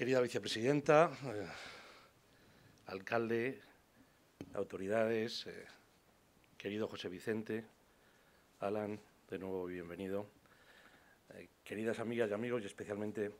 Querida vicepresidenta, eh, alcalde, autoridades, eh, querido José Vicente, Alan, de nuevo bienvenido. Eh, queridas amigas y amigos y especialmente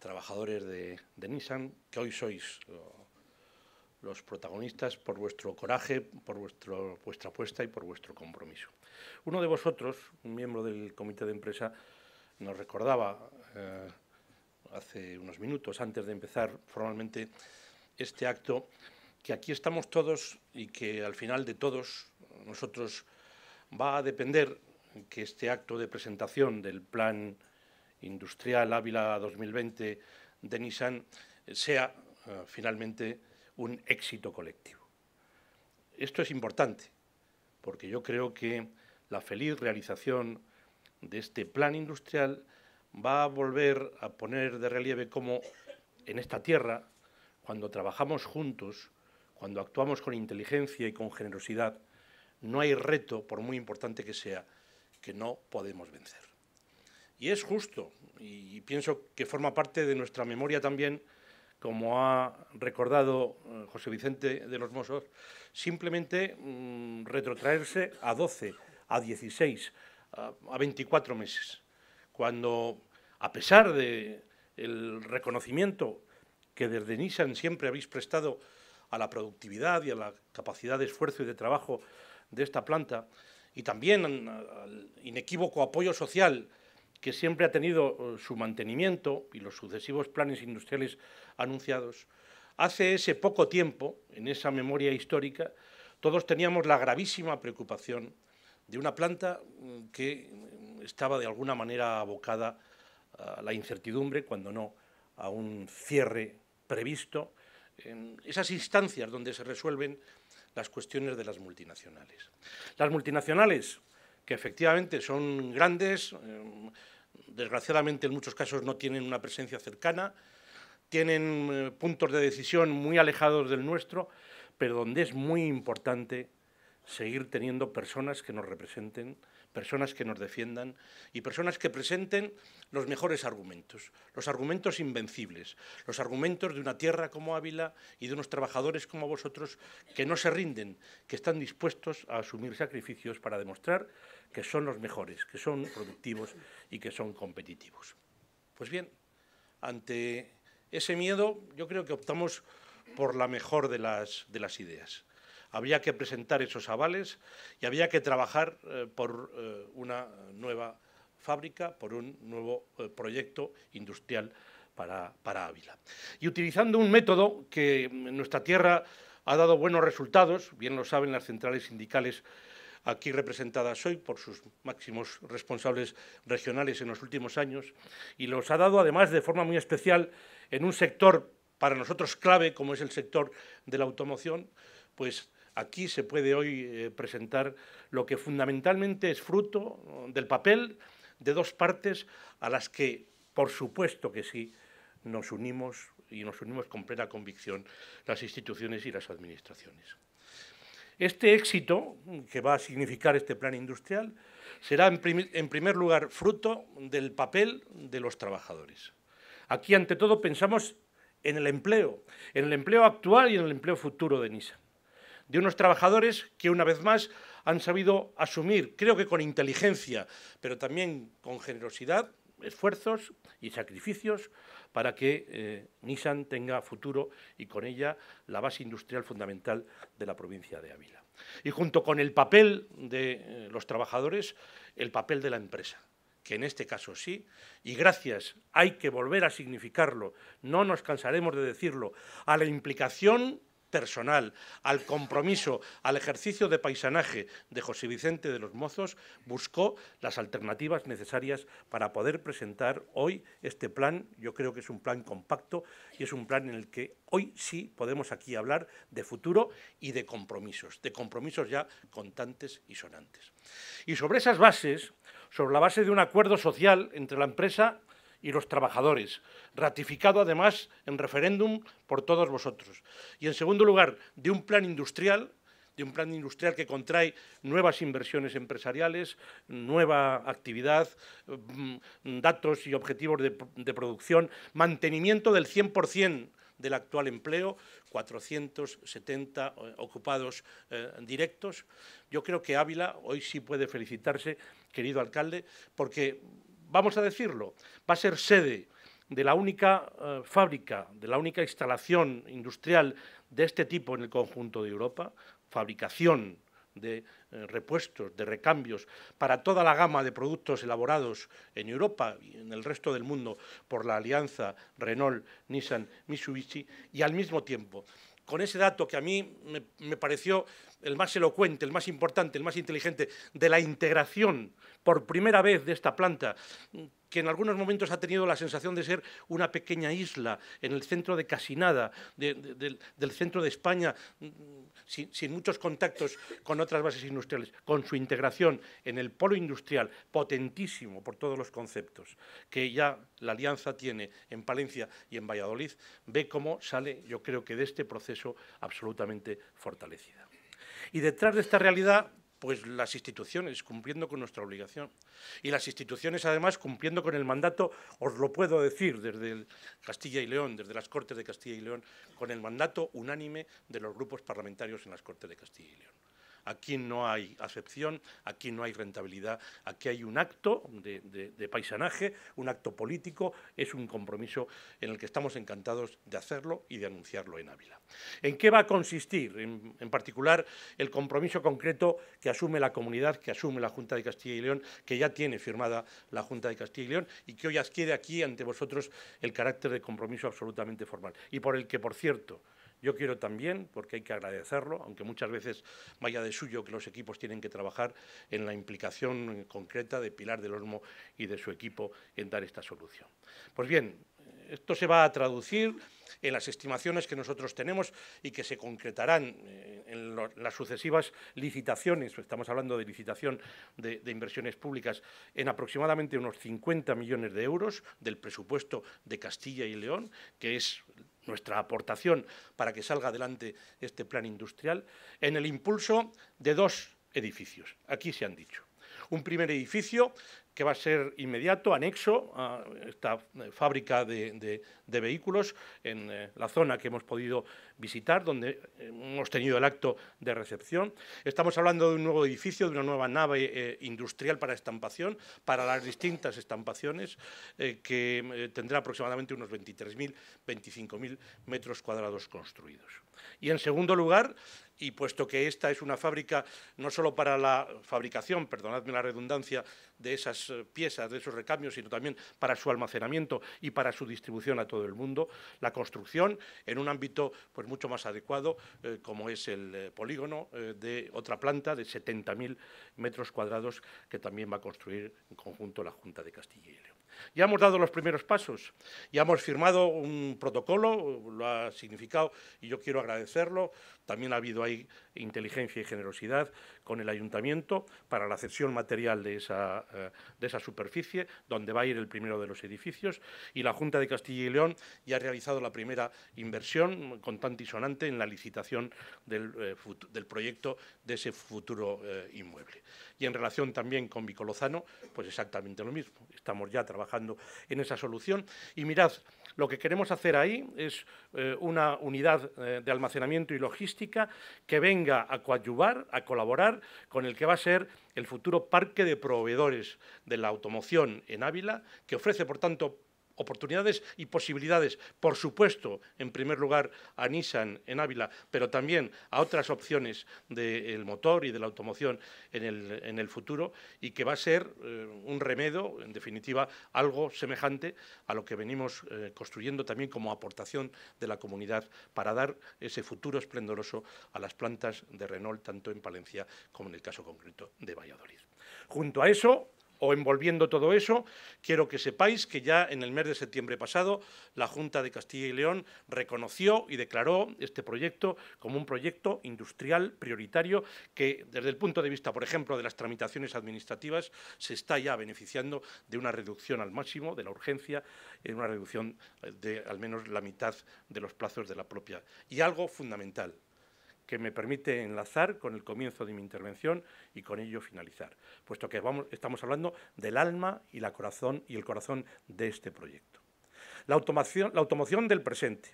trabajadores de, Nissan, que hoy sois los protagonistas por vuestro coraje, por vuestro, vuestra apuesta y por vuestro compromiso. Uno de vosotros, un miembro del comité de empresa, nos recordaba hace unos minutos, antes de empezar formalmente este acto, que aquí estamos todos y que al final de todos nosotros va a depender que este acto de presentación del Plan Industrial Ávila 2020 de Nissan sea eh, finalmente un éxito colectivo. Esto es importante, porque yo creo que la feliz realización de este plan industrial va a volver a poner de relieve cómo en esta tierra, cuando trabajamos juntos, cuando actuamos con inteligencia y con generosidad, no hay reto, por muy importante que sea, que no podemos vencer. Y es justo, y pienso que forma parte de nuestra memoria también, como ha recordado eh, José Vicente de los Mosos simplemente mm, retrotraerse a 12, a 16, a, a 24 meses, cuando a pesar del reconocimiento que desde Nissan siempre habéis prestado a la productividad y a la capacidad de esfuerzo y de trabajo de esta planta, y también al inequívoco apoyo social que siempre ha tenido eh, su mantenimiento y los sucesivos planes industriales anunciados, hace ese poco tiempo, en esa memoria histórica, todos teníamos la gravísima preocupación de una planta mm, que mm, estaba de alguna manera abocada la incertidumbre, cuando no a un cierre previsto, en esas instancias donde se resuelven las cuestiones de las multinacionales. Las multinacionales, que efectivamente son grandes, em, desgraciadamente en muchos casos no tienen una presencia cercana, tienen eh, puntos de decisión muy alejados del nuestro, pero donde es muy importante seguir teniendo personas que nos representen, personas que nos defiendan y personas que presenten los mejores argumentos, los argumentos invencibles, los argumentos de una tierra como Ávila y de unos trabajadores como vosotros que no se rinden, que están dispuestos a asumir sacrificios para demostrar que son los mejores, que son productivos y que son competitivos. Pues bien, ante ese miedo yo creo que optamos por la mejor de las, ideas había que presentar esos avales y había que trabajar eh, por eh, una nueva fábrica, por un nuevo eh, proyecto industrial para, Ávila. Y utilizando un método que en nuestra tierra ha dado buenos resultados, bien lo saben las centrales sindicales aquí representadas hoy por sus máximos responsables regionales en los últimos años, y los ha dado además de forma muy especial en un sector para nosotros clave, como es el sector de la automoción, pues Aquí se puede hoy eh, presentar lo que fundamentalmente es fruto del papel de dos partes a las que, por supuesto que sí, nos unimos y nos unimos con plena convicción las instituciones y las administraciones. Este éxito que va a significar este plan industrial será en primer lugar fruto del papel de los trabajadores. Aquí ante todo pensamos en el empleo, en el empleo actual y en el empleo futuro de Nisa de unos trabajadores que una vez más han sabido asumir, creo que con inteligencia, pero también con generosidad, esfuerzos y sacrificios para que eh, Nissan tenga futuro y con ella la base industrial fundamental de la provincia de Ávila. Y junto con el papel de eh, los trabajadores, el papel de la empresa, que en este caso sí, y gracias, hay que volver a significarlo, no nos cansaremos de decirlo, a la implicación personal, al compromiso, al ejercicio de paisanaje de José Vicente de los Mozos, buscó las alternativas necesarias para poder presentar hoy este plan. Yo creo que es un plan compacto y es un plan en el que hoy sí podemos aquí hablar de futuro y de compromisos, de compromisos ya contantes y sonantes. Y sobre esas bases, sobre la base de un acuerdo social entre la empresa y los trabajadores, ratificado además en referéndum por todos vosotros. Y en segundo lugar, de un plan industrial de un plan industrial que contrae nuevas inversiones empresariales, nueva actividad, mm, datos y objetivos de, producción, mantenimiento del 100% del actual empleo, 470 eh, ocupados eh, directos. Yo creo que Ávila hoy sí puede felicitarse, querido alcalde, porque vamos a decirlo, va a ser sede de la única eh, fábrica, de la única instalación industrial de este tipo en el conjunto de Europa, fabricación de eh, repuestos, de recambios, para toda la gama de productos elaborados en Europa y en el resto del mundo por la alianza Renault-Nissan-Mitsubishi, y al mismo tiempo, con ese dato que a mí me pareció el más elocuente, el más importante, el más inteligente, de la integración por primera vez de esta planta que en algunos momentos ha tenido la sensación de ser una pequeña isla en el centro de casi nada, del, centro de España, sin, muchos contactos con otras bases industriales, con su integración en el polo industrial, potentísimo por todos los conceptos, que ya la Alianza tiene en Palencia y en Valladolid, ve cómo sale, yo creo que de este proceso absolutamente fortalecida. Y detrás de esta realidad pues las instituciones, cumpliendo con nuestra obligación. Y las instituciones, además, cumpliendo con el mandato, os lo puedo decir desde Castilla y León, desde las Cortes de Castilla y León, con el mandato unánime de los grupos parlamentarios en las Cortes de Castilla y León. Aquí no hay acepción, aquí no hay rentabilidad, aquí hay un acto de, paisanaje, un acto político, es un compromiso en el que estamos encantados de hacerlo y de anunciarlo en Ávila. ¿En qué va a consistir, en, en particular, el compromiso concreto que asume la comunidad, que asume la Junta de Castilla y León, que ya tiene firmada la Junta de Castilla y León y que hoy adquiere aquí ante vosotros el carácter de compromiso absolutamente formal y por el que, por cierto, yo quiero también, porque hay que agradecerlo, aunque muchas veces vaya de suyo que los equipos tienen que trabajar en la implicación concreta de Pilar del Olmo y de su equipo en dar esta solución. Pues bien, esto se va a traducir en las estimaciones que nosotros tenemos y que se concretarán eh, en las sucesivas licitaciones, estamos hablando de licitación de, de, inversiones públicas, en aproximadamente unos 50 millones de euros del presupuesto de Castilla y León, que es nuestra aportación para que salga adelante este plan industrial, en el impulso de dos edificios. Aquí se han dicho. Un primer edificio que va a ser inmediato, anexo a esta eh, fábrica de, vehículos en eh, la zona que hemos podido visitar, donde eh, hemos tenido el acto de recepción. Estamos hablando de un nuevo edificio, de una nueva nave industrial para estampación, para las distintas estampaciones, que tendrá aproximadamente unos 23.000, 25.000 metros cuadrados construidos. Y en segundo lugar, y puesto que esta es una fábrica no solo para la fabricación, perdonadme la redundancia, de esas eh, piezas, de esos recambios, sino también para su almacenamiento y para su distribución a todo el mundo, la construcción en un ámbito pues mucho más adecuado eh, como es el eh, polígono de otra planta de 70.000 metros cuadrados que también va a construir en conjunto la Junta de Castilla y León. Ya hemos dado los primeros pasos, ya hemos firmado un protocolo, lo ha significado y yo quiero agradecerlo. También ha habido ahí inteligencia y generosidad con el ayuntamiento para la cesión material de esa, eh, de esa superficie, donde va a ir el primero de los edificios. Y la Junta de Castilla y León ya ha realizado la primera inversión tanto y sonante en la licitación eh, del, proyecto de ese futuro eh, inmueble. Y en relación también con Vicolozano, pues exactamente lo mismo. Estamos ya trabajando en esa solución. Y mirad, lo que queremos hacer ahí es eh, una unidad eh, de almacenamiento y logística que venga a coadyuvar, a colaborar con el que va a ser el futuro parque de proveedores de la automoción en Ávila, que ofrece, por tanto, oportunidades y posibilidades, por supuesto, en primer lugar a Nissan en Ávila, pero también a otras opciones del motor y de la automoción en el, futuro y que va a ser eh, un remedio, en definitiva, algo semejante a lo que venimos eh, construyendo también como aportación de la comunidad para dar ese futuro esplendoroso a las plantas de Renault, tanto en Palencia como en el caso concreto de Valladolid. Junto a eso, o envolviendo todo eso, quiero que sepáis que ya en el mes de septiembre pasado la Junta de Castilla y León reconoció y declaró este proyecto como un proyecto industrial prioritario que desde el punto de vista, por ejemplo, de las tramitaciones administrativas se está ya beneficiando de una reducción al máximo de la urgencia, una reducción de al menos la mitad de los plazos de la propia. Y algo fundamental, que me permite enlazar con el comienzo de mi intervención y con ello finalizar, puesto que vamos, estamos hablando del alma y, la corazón, y el corazón de este proyecto. la automoción del presente,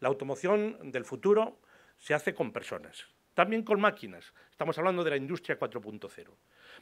la automoción del futuro se hace con personas, también con máquinas, Estamos hablando de la industria 4.0.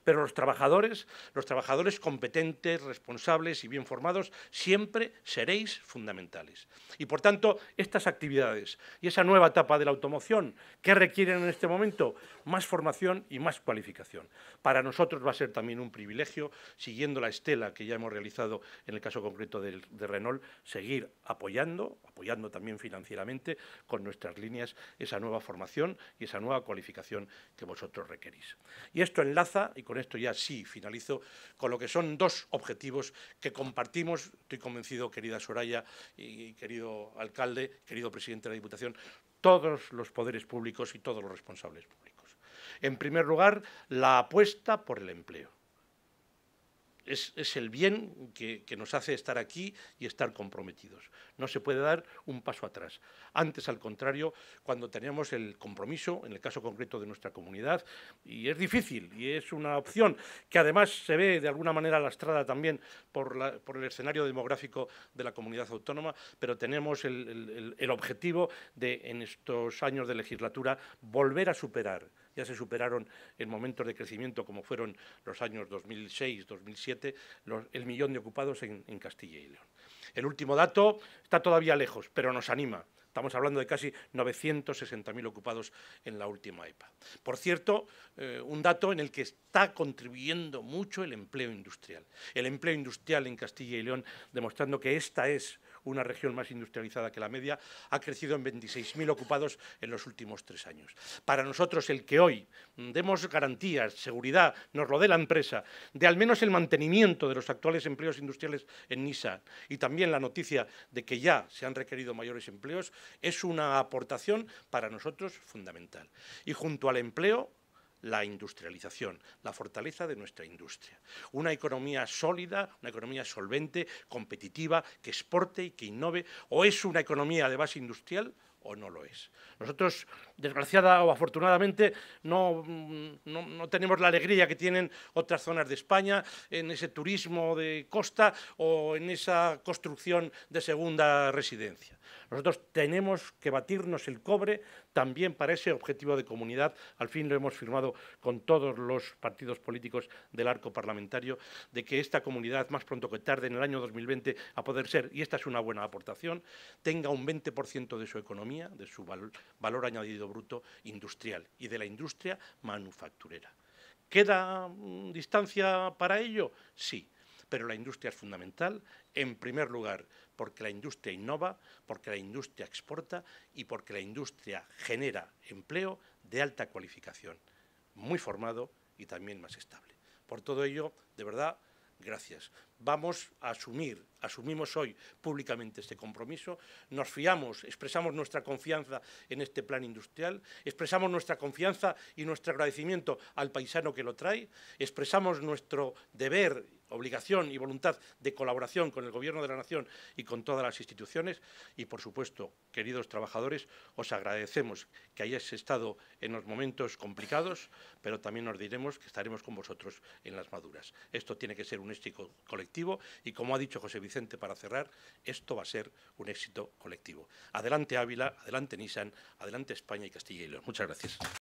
Pero los trabajadores, los trabajadores competentes, responsables y bien formados, siempre seréis fundamentales. Y por tanto, estas actividades y esa nueva etapa de la automoción, ¿qué requieren en este momento? Más formación y más cualificación. Para nosotros va a ser también un privilegio, siguiendo la estela que ya hemos realizado en el caso concreto de, Renault, seguir apoyando, apoyando también financieramente con nuestras líneas esa nueva formación y esa nueva cualificación que vosotros requerís. Y esto enlaza, y con esto ya sí finalizo, con lo que son dos objetivos que compartimos, estoy convencido, querida Soraya y querido alcalde, querido presidente de la Diputación, todos los poderes públicos y todos los responsables públicos. En primer lugar, la apuesta por el empleo es, el bien que, nos hace estar aquí y estar comprometidos. No se puede dar un paso atrás. Antes, al contrario, cuando tenemos el compromiso, en el caso concreto de nuestra comunidad, y es difícil, y es una opción que además se ve de alguna manera lastrada también por, el escenario demográfico de la comunidad autónoma, pero tenemos el objetivo de, en estos años de legislatura, volver a superar se superaron en momentos de crecimiento como fueron los años 2006-2007 el millón de ocupados en, Castilla y León. El último dato está todavía lejos, pero nos anima. Estamos hablando de casi 960.000 ocupados en la última EPA. Por cierto, eh, un dato en el que está contribuyendo mucho el empleo industrial. El empleo industrial en Castilla y León, demostrando que esta es una región más industrializada que la media, ha crecido en 26.000 ocupados en los últimos tres años. Para nosotros, el que hoy mm, demos garantías, seguridad, nos lo dé la empresa, de al menos el mantenimiento de los actuales empleos industriales en Nisa y también la noticia de que ya se han requerido mayores empleos, es una aportación para nosotros fundamental. Y junto al empleo, la industrialización, la fortaleza de nuestra industria. Una economía sólida, una economía solvente, competitiva, que exporte y que innove, o es una economía de base industrial o no lo es. Nosotros, desgraciada o afortunadamente, no, mm, no, no, tenemos la alegría que tienen otras zonas de España en ese turismo de costa o en esa construcción de segunda residencia. Nosotros tenemos que batirnos el cobre también para ese objetivo de comunidad. Al fin lo hemos firmado con todos los partidos políticos del arco parlamentario, de que esta comunidad, más pronto que tarde, en el año 2020, a poder ser, y esta es una buena aportación, tenga un 20% de su economía de su valor, valor añadido bruto industrial y de la industria manufacturera. ¿Queda mm, distancia para ello? Sí, pero la industria es fundamental, en primer lugar, porque la industria innova, porque la industria exporta y porque la industria genera empleo de alta cualificación, muy formado y también más estable. Por todo ello, de verdad, gracias. Vamos a asumir, asumimos hoy públicamente este compromiso, nos fiamos, expresamos nuestra confianza en este plan industrial, expresamos nuestra confianza y nuestro agradecimiento al paisano que lo trae, expresamos nuestro deber obligación y voluntad de colaboración con el Gobierno de la Nación y con todas las instituciones. Y, por supuesto, queridos trabajadores, os agradecemos que hayáis estado en los momentos complicados, pero también os diremos que estaremos con vosotros en las maduras. Esto tiene que ser un éxito colectivo y, como ha dicho José Vicente para cerrar, esto va a ser un éxito colectivo. Adelante Ávila, adelante Nissan, adelante España y Castilla y León. Muchas gracias.